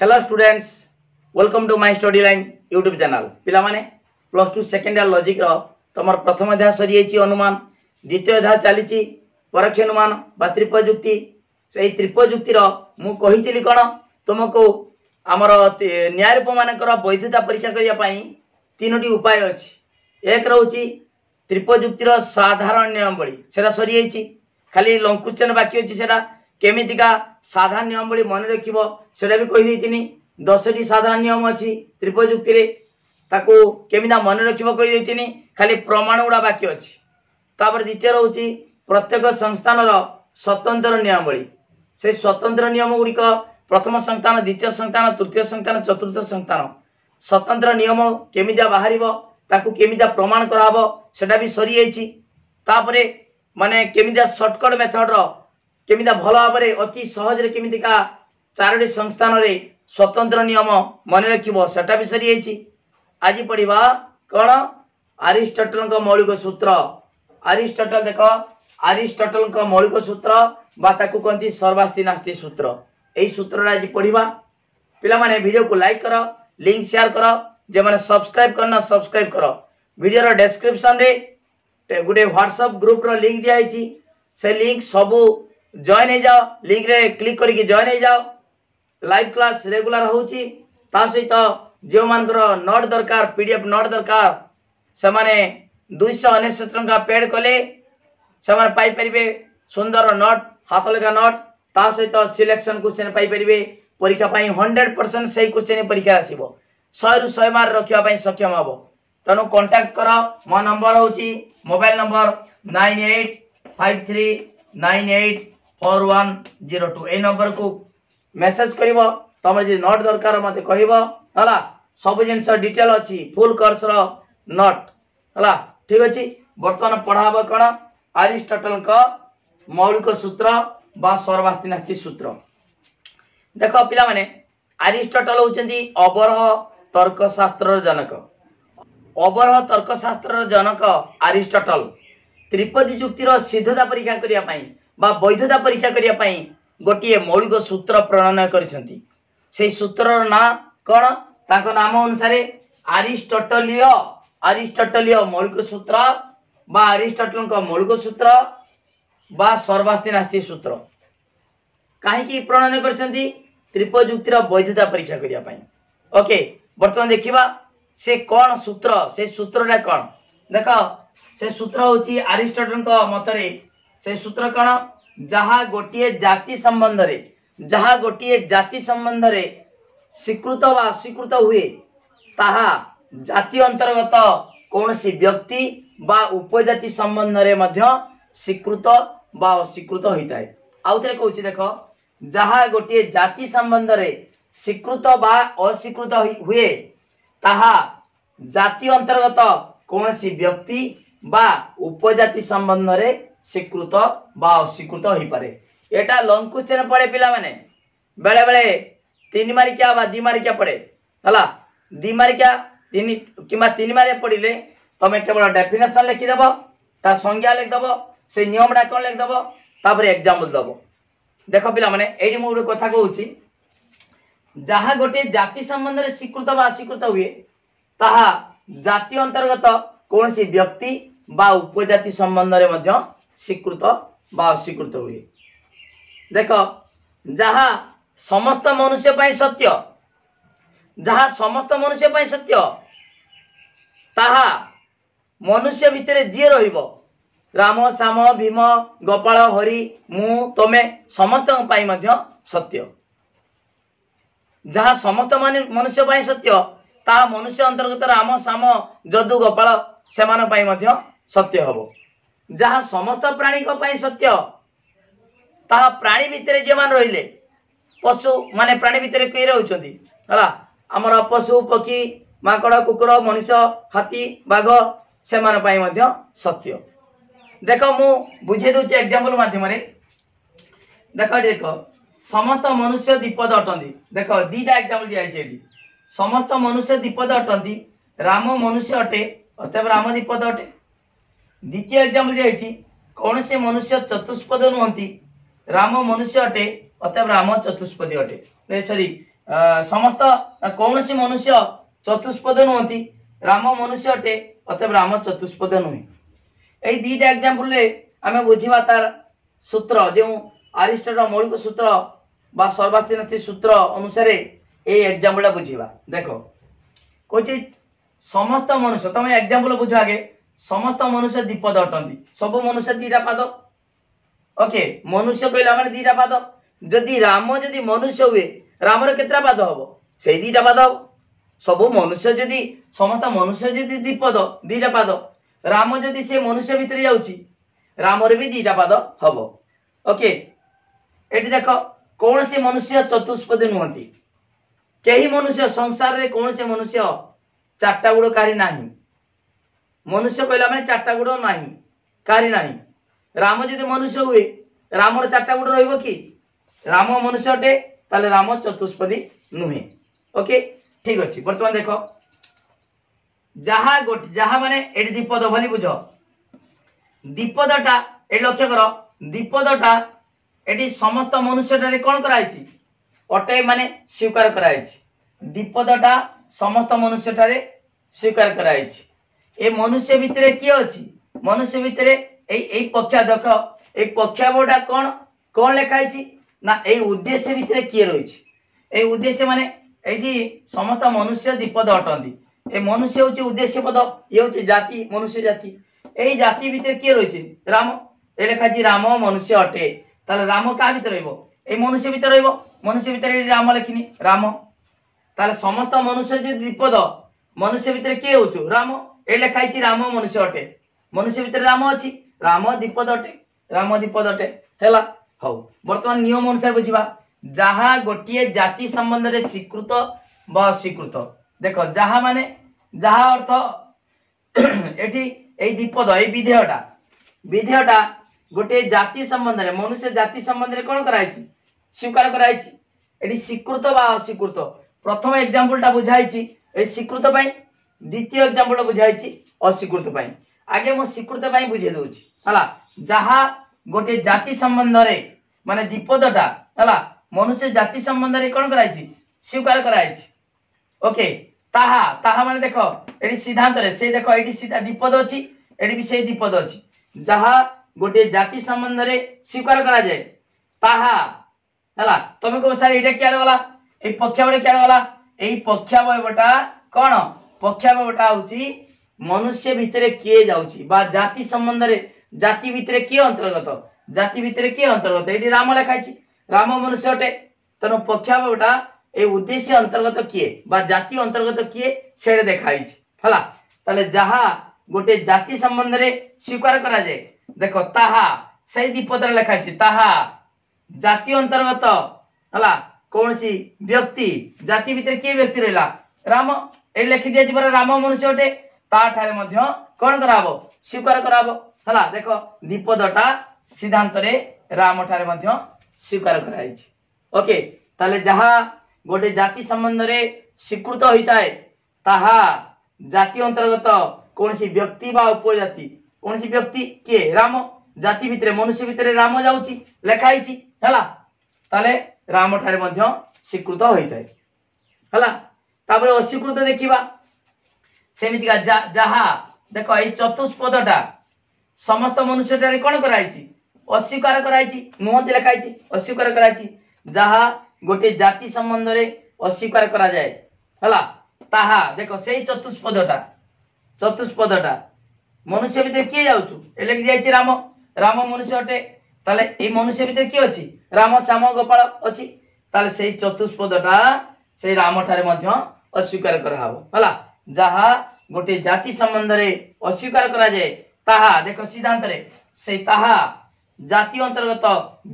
hello students welcome to my study line YouTube channel ପିଲାମାନେ plus two second year ଲଜିକ୍ର ତୁମର ପ୍ରଥମ ଅଧ୍ୟାୟ ସରିଯାଇଛି ଅନୁମାନ ଦ୍ୱିତୀୟ ଅଧ୍ୟାୟ ଚାଲିଛି ପରୋକ୍ଷ ଅନୁମାନ ବା ତ୍ରିପଯୁକ୍ତି ସେଇ ତ୍ରିପଯୁକ୍ତିର ମୁଁ କହିଥିଲି କ'ଣ ତୁମକୁ ଆମର ନ୍ୟାୟରୂପମାନଙ୍କର ବୈଧତା ପରୀକ୍ଷା କରିବା ପାଇଁ ତିନୋଟି ଉପାୟ ଅଛି ଏକ ରହୁଛି ତ୍ରିପଯୁକ୍ତିର ସାଧାରଣ ନିୟମାବଳୀ ସେଟା ସରିଯାଇଛି ଖାଲି ଲଙ୍କୁଶ୍ଚନ ବାକି ଅଛି ସେଟା କେମିତିକା ସାଧାରଣ ନିୟମ ବୋଲି ମନେ ରଖିବ ସେଟା ବି କହିଦେଇଥିନି ଦଶଟି ସାଧାରଣ ନିୟମ ଅଛି ତ୍ରିପଯୁକ୍ତିରେ ତାକୁ କେମିତି ମନେ ରଖିବ କହିଦେଇଥିନି ଖାଲି ପ୍ରମାଣ ଗୁଡ଼ା ବାକି ଅଛି ତାପରେ ଦ୍ୱିତୀୟ ରହୁଛି ପ୍ରତ୍ୟେକ ସଂସ୍ଥାନର ସ୍ୱତନ୍ତ୍ର ନିୟମବଳୀ ସେ ସ୍ୱତନ୍ତ୍ର ନିୟମ ଗୁଡ଼ିକ ପ୍ରଥମ ସଂସ୍ଥାନ ଦ୍ୱିତୀୟ ସଂସ୍ଥାନ ତୃତୀୟ ସଂସ୍ଥାନ ଚତୁର୍ଥ ସଂସ୍ଥାନ ସ୍ୱତନ୍ତ୍ର ନିୟମ କେମିତି ବାହାରିବ ତାକୁ କେମିତିଆ ପ୍ରମାଣ କରାହବ ସେଟା ବି ସରିଯାଇଛି ତାପରେ ମାନେ କେମିତିଆ ସର୍ଟକଟ୍ ମେଥଡ଼ର କେମିତି ଭଲ ଭାବରେ ଅତି ସହଜରେ କେମିତିକା ଚାରୋଟି ସଂସ୍ଥାନରେ ସ୍ୱତନ୍ତ୍ର ନିୟମ ମନେ ରଖିବ ସେଟା ବି ସରିଯାଇଛି ଆଜି ପଢ଼ିବା କ'ଣ ଆରିଷ୍ଟଟଲଙ୍କ ମୌଳିକ ସୂତ୍ର ଆରିଷ୍ଟଟଲ ଦେଖ ଆରିଷ୍ଟଟଲଙ୍କ ମୌଳିକ ସୂତ୍ର ବା ତାକୁ କହନ୍ତି ସର୍ବାସ୍ତି ନାସ୍ତି ସୂତ୍ର ଏହି ସୂତ୍ରରେ ଆଜି ପଢ଼ିବା ପିଲାମାନେ ଭିଡ଼ିଓକୁ ଲାଇକ୍ କର ଲିଙ୍କ୍ ସେୟାର କର ଯେଉଁମାନେ ସବସ୍କ୍ରାଇବ୍ କରିନ ସବସ୍କ୍ରାଇବ୍ କର ଭିଡ଼ିଓର ଡେସ୍କ୍ରିପ୍ସନ୍ରେ ଗୋଟିଏ ହ୍ୱାଟ୍ସଆପ୍ ଗ୍ରୁପ୍ର ଲିଙ୍କ୍ ଦିଆହେଇଛି ସେ ଲିଙ୍କ୍ ସବୁ জয়েন হয়ে যাও লিঙ্করে ক্লিক করি জয়েন হয়ে যাও লাইভ ক্লাস রেগুলার হচ্ছে তা সহিত ଯେଉଁମାନଙ୍କର ନୋଟ୍ ଦରକାର ପି ଡି ଏଫ୍ ନୋଟ୍ ଦରକାର ସେମାନେ ଦୁଇଶହ ଅନେଶ୍ୱତ ଟଙ୍କା ପେଡ଼୍ କଲେ ସେମାନେ ପାଇପାରିବେ ସୁନ୍ଦର ନୋଟ୍ ହାତଲେଖା ନୋଟ୍ ତା ସହିତ ସିଲେକ୍ସନ୍ କ୍ୱେଶ୍ଚିନ୍ ପାଇପାରିବେ ପରୀକ୍ଷା ପାଇଁ ହଣ୍ଡ୍ରେଡ଼ ପରସେଣ୍ଟ ସେଇ କ୍ୱେଶ୍ଚିନ୍ ପରୀକ୍ଷାରେ ଆସିବ ଶହେରୁ ଶହେ ମାର୍କ ରଖିବା ପାଇଁ ସକ୍ଷମ ହେବ ତେଣୁ କଣ୍ଟାକ୍ଟ କର ମୋ ନମ୍ବର ହେଉଛି mobile number nine eight five three nine eight four one zero two ଏଇ ନମ୍ବରକୁ ମେସେଜ୍ କରିବ ତୁମର ଯଦି ନୋଟ୍ ଦରକାର ମୋତେ କହିବ ହେଲା ସବୁ ଜିନିଷ ଡିଟେଲ୍ ଅଛି ଫୁଲ୍ କୋର୍ସର ନୋଟ୍ ହେଲା ଠିକ୍ ଅଛି ବର୍ତ୍ତମାନ ପଢ଼ା ହେବ କ'ଣ ଆରିଷ୍ଟଟଲ୍ଙ୍କ ମୌଳିକ ସୂତ୍ର ବା ସର୍ବାସ୍ତିନାସ୍ତି ସୂତ୍ର ଦେଖ ପିଲାମାନେ ଆରିଷ୍ଟଟଲ୍ ହେଉଛନ୍ତି ଅବରହ ତର୍କଶାସ୍ତ୍ରର ଜନକ ଅବରହ ତର୍କଶାସ୍ତ୍ରର ଜନକ ଆରିଷ୍ଟଟଲ୍ ତ୍ରିପଦୀ ଯୁକ୍ତିର ସିଦ୍ଧତା ପରୀକ୍ଷା କରିବା ପାଇଁ ବା ବୈଧତା ପରୀକ୍ଷା କରିବା ପାଇଁ ଗୋଟିଏ ମୌଳିକ ସୂତ୍ର ପ୍ରଣୟନ କରିଛନ୍ତି ସେଇ ସୂତ୍ରର ନାଁ କ'ଣ ତାଙ୍କ ନାମ ଅନୁସାରେ ଆରିଷ୍ଟଟଲୀୟ ଆରିଷ୍ଟଟଲୀୟ ମୌଳିକ ସୂତ୍ର ବା ଆରିଷ୍ଟଟଲଙ୍କ ମୌଳିକ ସୂତ୍ର ବା ସର୍ବାସ୍ତିନାସ୍ତି ସୂତ୍ର କାହିଁକି ପ୍ରଣୟନ କରିଛନ୍ତି ତ୍ରିପଯୁକ୍ତିର ବୈଧତା ପରୀକ୍ଷା କରିବା ପାଇଁ ଓକେ ବର୍ତ୍ତମାନ ଦେଖିବା ସେ କ'ଣ ସୂତ୍ର ସେ ସୂତ୍ରଟା କ'ଣ ଦେଖ ସେ ସୂତ୍ର ହେଉଛି ଆରିଷ୍ଟଟଲଙ୍କ ମତରେ ସେ ସୂତ୍ର କ'ଣ ଯାହା ଗୋଟିଏ ଜାତି ସମ୍ବନ୍ଧରେ ଯାହା ଗୋଟିଏ ଜାତି ସମ୍ବନ୍ଧରେ ସ୍ୱୀକୃତ ବା ଅସ୍ୱୀକୃତ ହୁଏ ତାହା ଜାତି ଅନ୍ତର୍ଗତ କୌଣସି ବ୍ୟକ୍ତି ବା ଉପଜାତି ସମ୍ବନ୍ଧରେ ମଧ୍ୟ ସ୍ୱୀକୃତ ବା ଅସ୍ୱୀକୃତ ହୋଇଥାଏ ଆଉ ଥରେ କହୁଛି ଦେଖ ଯାହା ଗୋଟିଏ ଜାତି ସମ୍ବନ୍ଧରେ ସ୍ୱୀକୃତ ବା ଅସ୍ୱୀକୃତ ହୁଏ ତାହା ଜାତି ଅନ୍ତର୍ଗତ କୌଣସି ବ୍ୟକ୍ତି ବା ଉପଜାତି ସମ୍ବନ୍ଧରେ ସ୍ୱୀକୃତ ବା ଅସ୍ୱୀକୃତ ହୋଇପାରେ ଏଇଟା ଲଙ୍ଗ୍ କ୍ୱେଶ୍ଚନ୍ ପଡ଼େ ପିଲାମାନେ ବେଳେବେଳେ ତିନି ମାରିକିଆ ବା ଦୁଇ ମାରିକିଆ ପଡ଼େ ହେଲା ଦୁଇ ମାରିକିଆ ତିନି କିମ୍ବା ତିନି ମାରିଆ ପଡ଼ିଲେ ତୁମେ କେବଳ ଡେଫିନେସନ୍ ଲେଖିଦେବ ତା ସଂଜ୍ଞା ଲେଖିଦେବ ସେ ନିୟମଟା କ'ଣ ଲେଖିଦେବ ତାପରେ ଏକ୍ଜାମ୍ପଲ୍ ଦେବ ଦେଖ ପିଲାମାନେ ଏଇଠି ମୁଁ ଗୋଟେ କଥା କହୁଛି ଯାହା ଗୋଟିଏ ଜାତି ସମ୍ବନ୍ଧରେ ସ୍ୱୀକୃତ ବା ଅସ୍ୱୀକୃତ ହୁଏ ତାହା ଜାତି ଅନ୍ତର୍ଗତ କୌଣସି ବ୍ୟକ୍ତି ବା ଉପଜାତି ସମ୍ବନ୍ଧରେ ମଧ୍ୟ ସ୍ୱୀକୃତ ବା ଅସ୍ୱୀକୃତ ହୁଏ ଦେଖ ଯାହା ସମସ୍ତ ମନୁଷ୍ୟ ପାଇଁ ସତ୍ୟ ଯାହା ସମସ୍ତ ମନୁଷ୍ୟ ପାଇଁ ସତ୍ୟ ତାହା ମନୁଷ୍ୟ ଭିତରେ ଯିଏ ରହିବ ରାମ ଶ୍ୟାମ ଭୀମ ଗୋପାଳ ହରି ମୁଁ ତମେ ସମସ୍ତଙ୍କ ପାଇଁ ମଧ୍ୟ ସତ୍ୟ ଯାହା ସମସ୍ତ ମନୁଷ୍ୟ ପାଇଁ ସତ୍ୟ ତାହା ମନୁଷ୍ୟ ଅନ୍ତର୍ଗତ ରାମ ଶ୍ୟାମ ଯଦୁ ଗୋପାଳ ସେମାନଙ୍କ ପାଇଁ ମଧ୍ୟ ସତ୍ୟ ହେବ ଯାହା ସମସ୍ତ ପ୍ରାଣୀଙ୍କ ପାଇଁ ସତ୍ୟ ତାହା ପ୍ରାଣୀ ଭିତରେ ଯେଉଁମାନେ ରହିଲେ ପଶୁ ମାନେ ପ୍ରାଣୀ ଭିତରେ କିଏ ରହୁଛନ୍ତି ହେଲା ଆମର ପଶୁ ପକ୍ଷୀ ମାଙ୍କଡ଼ କୁକୁର ମଣିଷ ହାତୀ ବାଘ ସେମାନଙ୍କ ପାଇଁ ମଧ୍ୟ ସତ୍ୟ ଦେଖ ମୁଁ ବୁଝେଇ ଦେଉଛି ଏକ୍ଜାମ୍ପଲ ମାଧ୍ୟମରେ ଦେଖ ଏଠି ଦେଖ ସମସ୍ତ ମନୁଷ୍ୟ ଦ୍ୱିପଦ ଅଟନ୍ତି ଦେଖ ଦୁଇଟା ଏକ୍ଜାମ୍ପଲ ଦିଆହେଇଛି ଏଠି ସମସ୍ତ ମନୁଷ୍ୟ ଦ୍ୱିପଦ ଅଟନ୍ତି ରାମ ମନୁଷ୍ୟ ଅଟେ ଅତ ରାମ ଦ୍ୱିପଦ ଅଟେ ଦ୍ୱିତୀୟ ଏକ୍ଜାମ୍ପଲ୍ ଦିଆଯାଇଛି କୌଣସି ମନୁଷ୍ୟ ଚତୁଷ୍ପଦ ନୁହନ୍ତି ରାମ ମନୁଷ୍ୟ ଅଟେ ଅର୍ଥାତ୍ ରାମ ଚତୁଷ୍ପଦ ଅଟେ ସରି ସମସ୍ତ କୌଣସି ମନୁଷ୍ୟ ଚତୁଷ୍ପଦ ନୁହନ୍ତି ରାମ ମନୁଷ୍ୟ ଅଟେ ଅର୍ଥାତ୍ ରାମ ଚତୁଷ୍ପଦ ନୁହେଁ ଏଇ ଦୁଇଟା ଏକ୍ଜାମ୍ପଲ୍ରେ ଆମେ ବୁଝିବା ତାର ସୂତ୍ର ଯେଉଁ ଆରିଷ୍ଟର ମୌଳିକ ସୂତ୍ର ବା ସର୍ବାସ୍ତିନାଥୀ ସୂତ୍ର ଅନୁସାରେ ଏଇ ଏକ୍ଜାମ୍ପଲ୍ଟା ବୁଝିବା ଦେଖ କହୁଛି ସମସ୍ତ ମନୁଷ୍ୟ ତମେ ଏକ୍ଜାମ୍ପଲ୍ ବୁଝ ଆଗେ ସମସ୍ତ ମନୁଷ୍ୟ ଦ୍ୱିପଦ ଅଟନ୍ତି ସବୁ ମନୁଷ୍ୟ ଦୁଇଟା ପାଦ ଓକେ ମନୁଷ୍ୟ କହିଲା ମାନେ ଦୁଇଟା ପାଦ ଯଦି ରାମ ଯଦି ମନୁଷ୍ୟ ହୁଏ ରାମର କେତେଟା ପାଦ ହବ ସେଇ ଦୁଇଟା ପାଦ ହବ ସବୁ ମନୁଷ୍ୟ ଯଦି ସମସ୍ତ ମନୁଷ୍ୟ ଯଦି ଦ୍ୱିପଦ ଦୁଇଟା ପାଦ ରାମ ଯଦି ସେ ମନୁଷ୍ୟ ଭିତରେ ଯାଉଛି ରାମର ବି ଦୁଇଟା ପାଦ ହବ ଓକେ ଏଠି ଦେଖ କୌଣସି ମନୁଷ୍ୟ ଚତୁଷ୍ପଦ ନୁହନ୍ତି କେହି ମନୁଷ୍ୟ ସଂସାରରେ କୌଣସି ମନୁଷ୍ୟ ଚାରିଟା ଗୁଡ଼କାରୀ ନାହିଁ ମନୁଷ୍ୟ କହିଲା ମାନେ ଚାରିଟା ଗୋଡ଼ ନାହିଁ କାହାରି ନାହିଁ ରାମ ଯଦି ମନୁଷ୍ୟ ହୁଏ ରାମର ଚାରିଟା ଗୋଡ଼ ରହିବ କି ରାମ ମନୁଷ୍ୟ ଅଟେ ତାହେଲେ ରାମ ଚତୁଷ୍ପଦୀ ନୁହେଁ ଓକେ ଠିକ୍ ଅଛି ବର୍ତ୍ତମାନ ଦେଖ ଯାହା ଗୋଟେ ଯାହା ମାନେ ଏଠି ଦ୍ୱିପଦ ଭଲି ବୁଝ ଦ୍ୱିପଦଟା ଏଠି ଲକ୍ଷ୍ୟ କର ଦ୍ୱିପଦଟା এটি সমস্ত মনুষ্যটারে কোণ করা হয়েছে অটাই মানে স্বীকার করা হয়েছে দ্বিপদটা সমস্ত মনুষ্যটারে স্বীকার করা হয়েছে ଏ ମନୁଷ୍ୟ ଭିତରେ କିଏ ଅଛି ମନୁଷ୍ୟ ଭିତରେ ଏଇ ଏଇ ପକ୍ଷା ଦେଖ ଏଇ ପକ୍ଷାବଟା କ'ଣ କ'ଣ ଲେଖା ହେଇଛି ନା ଏଇ ଉଦ୍ଦେଶ୍ୟ ଭିତରେ କିଏ ରହିଛି ଏଇ ଉଦ୍ଦେଶ୍ୟ ମାନେ ଏଇଠି ସମସ୍ତ ମନୁଷ୍ୟ ଦ୍ୱିପଦ ଅଟନ୍ତି ଏ ମନୁଷ୍ୟ ହେଉଛି ଉଦ୍ଦେଶ୍ୟ ପଦ ଇଏ ହେଉଛି ଜାତି ମନୁଷ୍ୟ ଜାତି এই জাতি ভিতরে কে রয়েছে রাম এ লেখা আছে রাম মনুষ্য অটে তাহলে রাম কার ভিতরে রইব এই মনুষ্য ভিতরে রইব মনুষ্য ভিতরে রাম লেখিনি রাম তাহলে সমস্ত মনুষ্য যে দ্বিপদ মনুষ্য ভিতরে কে হচ্ছু রাম ଏଠି ଲେଖା ହେଇଛି ରାମ ମନୁଷ୍ୟ ଅଟେ ମନୁଷ୍ୟ ଭିତରେ ରାମ ଅଛି ରାମ ଦ୍ୱିପଦ ଅଟେ ରାମ ଦ୍ୱିପଦ ଅଟେ ହେଲା ହଉ ବର୍ତ୍ତମାନ ନିୟମ ଅନୁସାରେ ବୁଝିବା ଯାହା ଗୋଟିଏ ଜାତି ସମ୍ବନ୍ଧରେ ସ୍ୱୀକୃତ ବା ଅସ୍ୱୀକୃତ ଦେଖ ଯାହା ମାନେ ଯାହା ଅର୍ଥ ଏଠି ଏଇ ଦ୍ୱିପଦ ଏଇ ବିଧେୟଟା ବିଧେୟଟା ଗୋଟିଏ ଜାତି ସମ୍ବନ୍ଧରେ ମନୁଷ୍ୟ ଜାତି ସମ୍ବନ୍ଧରେ କ'ଣ କରାହେଇଛି ସ୍ୱୀକାର କରାହେଇଛି ଏଠି ସ୍ୱୀକୃତ ବା ଅସ୍ୱୀକୃତ ପ୍ରଥମ ଏକ୍ଜାମ୍ପଲଟା ବୁଝାହେଇଛି ଏଇ ସ୍ୱୀକୃତ ପାଇଁ দ্বিতীয় এক্সাম্পল বুঝা হয়েছি অস্বীকৃত পাই আগে মু স্বীকৃত পাই বুঝাই দেছি হল যাহা গোটে জাতি সম্বন্ধে মানে বিপদটা হল মনুষ্য জাতি সম্বন্ধে কোণ করা হয়েছে স্বীকার করা হয়েছে ওকে তাহা তাহা মানে দেখ এটি সিদ্ধান্তরে সেই দেখ এটি সিধা বিপদ অছি এটি বি সেই বিপদ অছি যাহা গোটে জাতি সম্বন্ধে স্বীকার করা যায় তাহা হল তুমি কব স্যার এটা কিয়াড়ে গলা এই পক্ষাবয় কিয়াড়ে গলা এই পক্ষাবয়টা কোণ ପକ୍ଷାବଟା ହେଉଛି ମନୁଷ୍ୟ ଭିତରେ କିଏ ଯାଉଛି ବା ଜାତି ସମ୍ବନ୍ଧରେ ଜାତି ଭିତରେ କିଏ ଅନ୍ତର୍ଗତ ଜାତି ଭିତରେ କିଏ ଅନ୍ତର୍ଗତ ଏଠି ରାମ ଲେଖା ହେଇଛି ରାମ ମନୁଷ୍ୟ ଅଟେ ତେଣୁ ପକ୍ଷାବଟା এই উদ্দেশ্যে অন্তর্গত কিয়ে বা জাতি অন্তর্গত কিয়ে সেটা দেখা হয়েছে হলা তাহলে যাহা গোটে জাতি সম্বন্ধে স্বীকার করা যায় দেখো তাহা সেই দ্বীপতরে লেখা আছে তাহা জাতি অন্তর্গত হলা কৌশি ব্যক্তি জাতি ভিতরে কি ব্যক্তি রহিলা রাম ଏଠି ଲେଖି ଦିଆଯିବ ପରା ରାମ ମନୁଷ୍ୟ ଅଟେ ତାଠାରେ ମଧ୍ୟ କ'ଣ କରାହବ ସ୍ୱୀକାର କରାହବ ହେଲା ଦେଖ ଦ୍ୱିପଦଟା ସିଦ୍ଧାନ୍ତରେ ରାମଠାରେ ମଧ୍ୟ ସ୍ୱୀକାର କରାଯାଇଛି ଓକେ ତାହେଲେ ଯାହା ଗୋଟେ ଜାତି ସମ୍ବନ୍ଧରେ ସ୍ୱୀକୃତ ହୋଇଥାଏ ତାହା ଜାତି ଅନ୍ତର୍ଗତ କୌଣସି ବ୍ୟକ୍ତି ବା ଉପଜାତି କୌଣସି ବ୍ୟକ୍ତି କିଏ ରାମ ଜାତି ଭିତରେ ମନୁଷ୍ୟ ଭିତରେ ରାମ ଯାଉଛି ଲେଖା ହେଇଛି ହେଲା ତାହେଲେ ରାମଠାରେ ମଧ୍ୟ ସ୍ୱୀକୃତ ହୋଇଥାଏ ହେଲା ତାପରେ ଅସ୍ୱୀକୃତ ଦେଖିବା ସେମିତିକା ଯାହା ଦେଖ ଏଇ ଚତୁଷ୍ପଦଟା ସମସ୍ତ ମନୁଷ୍ୟଠାରେ କ'ଣ କରାହେଇଛି ଅସ୍ୱୀକାର କରାହେଇଛି ନୁହନ୍ତି ଲେଖା ହେଇଛି ଅସ୍ୱୀକାର କରାହେଇଛି ଯାହା ଗୋଟିଏ ଜାତି ସମ୍ବନ୍ଧରେ ଅସ୍ୱୀକାର କରାଯାଏ ହେଲା ତାହା ଦେଖ ସେଇ ଚତୁଷ୍ପଦଟା ଚତୁଷ୍ପଦଟା ମନୁଷ୍ୟ ଭିତରେ କିଏ ଯାଉଛୁ ଏ ଲେଖି ଦିଆଯାଇଛି ରାମ ରାମ ମନୁଷ୍ୟ ଅଟେ ତାହେଲେ ଏଇ ମନୁଷ୍ୟ ଭିତରେ କିଏ ଅଛି ରାମ ଶ୍ୟାମ ଗୋପାଳ ଅଛି ତାହେଲେ ସେଇ ଚତୁଷ୍ପଦଟା ସେଇ ରାମଠାରେ ମଧ୍ୟ अस्वीकार कर गोटे जाति सम्बन्ध में अस्वीकार करा जाए ताहा देख सिद्धांत से ताहा जाति अंतर्गत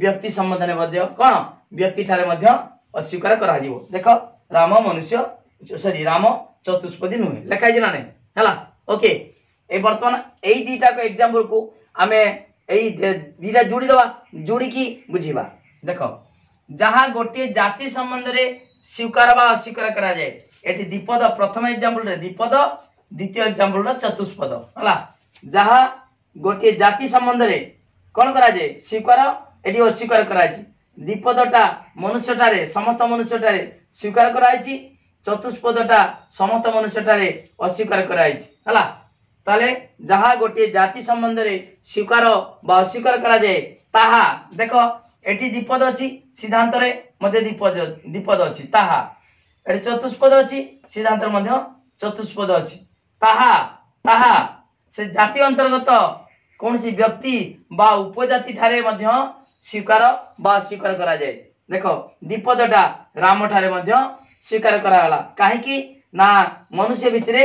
व्यक्ति सम्बन्ध में कौन व्यक्ति ठारे अस्वीकार कर देख राम मनुष्य सरी राम चतुष्पदी नुहे लिखाई ना नहीं ओके ए बर्तमान यही दीटा को एग्जाम्पल को आम यहीटा जोड़ी दवा जोड़ी बुझा देख जहाँ गोटे जाति सम्बन्ध में स्वीकार व अस्वीकार कराए ଏଠି ଦ୍ୱିପଦ ପ୍ରଥମ ଏକ୍ଜାମ୍ପଲରେ ଦ୍ୱିପଦ ଦ୍ୱିତୀୟ ଏକ୍ଜାମ୍ପଲର ଚତୁଷ୍ପଦ ହେଲା ଯାହା ଗୋଟିଏ ଜାତି ସମ୍ବନ୍ଧରେ କ'ଣ କରାଯାଏ ସ୍ୱୀକାର ଏଠି ଅସ୍ୱୀକାର କରାଯାଇଛି ଦ୍ୱିପଦଟା ମନୁଷ୍ୟଠାରେ ସମସ୍ତ ମନୁଷ୍ୟଠାରେ ସ୍ୱୀକାର କରାଯାଇଛି ଚତୁଷ୍ପଦଟା ସମସ୍ତ ମନୁଷ୍ୟଠାରେ ଅସ୍ୱୀକାର କରାଯାଇଛି ହେଲା ତାହେଲେ ଯାହା ଗୋଟିଏ ଜାତି ସମ୍ବନ୍ଧରେ ସ୍ୱୀକାର ବା ଅସ୍ୱୀକାର କରାଯାଏ ତାହା ଦେଖ ଏଠି ଦ୍ୱିପଦ ଅଛି ସିଦ୍ଧାନ୍ତରେ ମଧ୍ୟ ଦ୍ୱିପଦ ଦ୍ୱିପଦ ଅଛି ତାହା ଏଠି ଚତୁଷ୍ପଦ ଅଛି ସିଦ୍ଧାନ୍ତର ମଧ୍ୟ ଚତୁଷ୍ପଦ ଅଛି ତାହା ତାହା ସେ ଜାତି ଅନ୍ତର୍ଗତ କୌଣସି ବ୍ୟକ୍ତି ବା ଉପଜାତି ଠାରେ ମଧ୍ୟ ସ୍ୱୀକାର ବା ସ୍ୱୀକାର କରାଯାଏ ଦେଖ ଦ୍ୱିପଦଟା ରାମ ଠାରେ ମଧ୍ୟ ସ୍ୱୀକାର କରାଗଲା କାହିଁକି ନା ମନୁଷ୍ୟ ଭିତରେ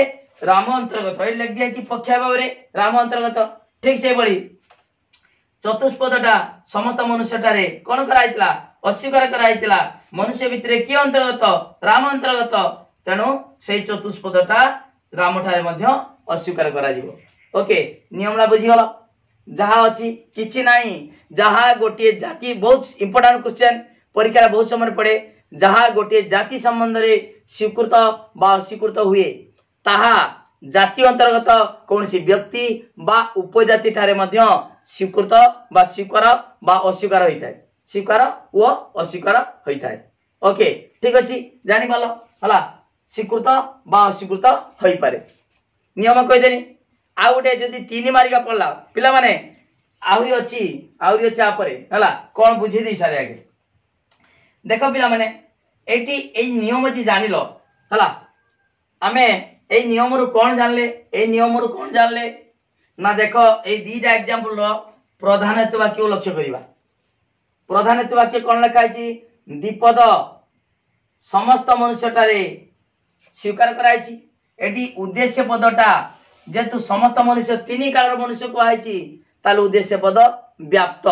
ରାମ ଅନ୍ତର୍ଗତ ଏଇଠି ଲେଖି ଦିଆଯାଇଛି ପକ୍ଷା ଭାବରେ ରାମ ଅନ୍ତର୍ଗତ ଠିକ ସେଇଭଳି ଚତୁଷ୍ପଦଟା ସମସ୍ତ ମନୁଷ୍ୟଠାରେ କ'ଣ କରାଯାଇଥିଲା অস্বীকার করা হয়েছিল মনুষ্য ভিতরে কি অন্তর্গত রাম অন্তর্গত তেণু সেই চতুষ্পদটা ରାମଠାରେ ମଧ୍ୟ ଅସ୍ୱୀକାର କରାଯିବ ଓକେ ନିୟମଟା ବୁଝିଗଲ ଯାହା ଅଛି କିଛି ନାହିଁ ଯାହା ଗୋଟିଏ ଜାତି ବହୁତ ଇମ୍ପୋର୍ଟାଣ୍ଟ କ୍ୱେଶ୍ଚନ୍ ପରୀକ୍ଷାରେ ବହୁତ ସମୟରେ ପଡ଼େ ଯାହା ଗୋଟିଏ ଜାତି ସମ୍ବନ୍ଧରେ ସ୍ୱୀକୃତ ବା ଅସ୍ୱୀକୃତ ହୁଏ ତାହା ଜାତି ଅନ୍ତର୍ଗତ କୌଣସି ବ୍ୟକ୍ତି ବା ଉପଜାତି ଠାରେ ମଧ୍ୟ ସ୍ୱୀକୃତ ବା ସ୍ୱୀକାର ବା ଅସ୍ୱୀକାର ହୋଇଥାଏ ସ୍ୱୀକାର ଓ ଅସ୍ୱୀକାର ହୋଇଥାଏ ଓକେ ଠିକ୍ ଅଛି ଜାଣିପାରିଲ ହେଲା ସ୍ୱୀକୃତ ବା ଅସ୍ୱୀକୃତ ହୋଇପାରେ ନିୟମ କହିଦେଲି ଆଉ ଗୋଟେ ଯଦି ତିନି ମାରିକା ପଡ଼ିଲା ପିଲାମାନେ ଆହୁରି ଅଛି ଆହୁରି ଅଛି ଆପରେ ହେଲା କ'ଣ ବୁଝେଇ ଦେଇ ସାରେ ଆଗେ ଦେଖ ପିଲାମାନେ ଏଇଠି ଏଇ ନିୟମ ଯେ ଜାଣିଲ ହେଲା ଆମେ ଏଇ ନିୟମରୁ କ'ଣ ଜାଣିଲେ ଏଇ ନିୟମରୁ କ'ଣ ଜାଣିଲେ ନା ଦେଖ ଏଇ ଦୁଇଟା ଏକ୍ଜାମ୍ପଲ୍ର ପ୍ରଧାନତ୍ୱ ବାକ୍ୟକୁ ଲକ୍ଷ୍ୟ କରିବା ପ୍ରଧାନ ବାକ୍ୟ କ'ଣ ଲେଖାହେଇଛି ଦ୍ୱିପଦ ସମସ୍ତ ମନୁଷ୍ୟଟାରେ ସ୍ୱୀକାର କରାଯାଇଛି ଏଠି ଉଦ୍ଦେଶ୍ୟ ପଦଟା ଯେହେତୁ ସମସ୍ତ ମନୁଷ୍ୟ ତିନି କାଳର ମନୁଷ୍ୟ କୁହାହେଇଛି ତାହେଲେ ଉଦ୍ଦେଶ୍ୟ ପଦ ବ୍ୟାପ୍ତ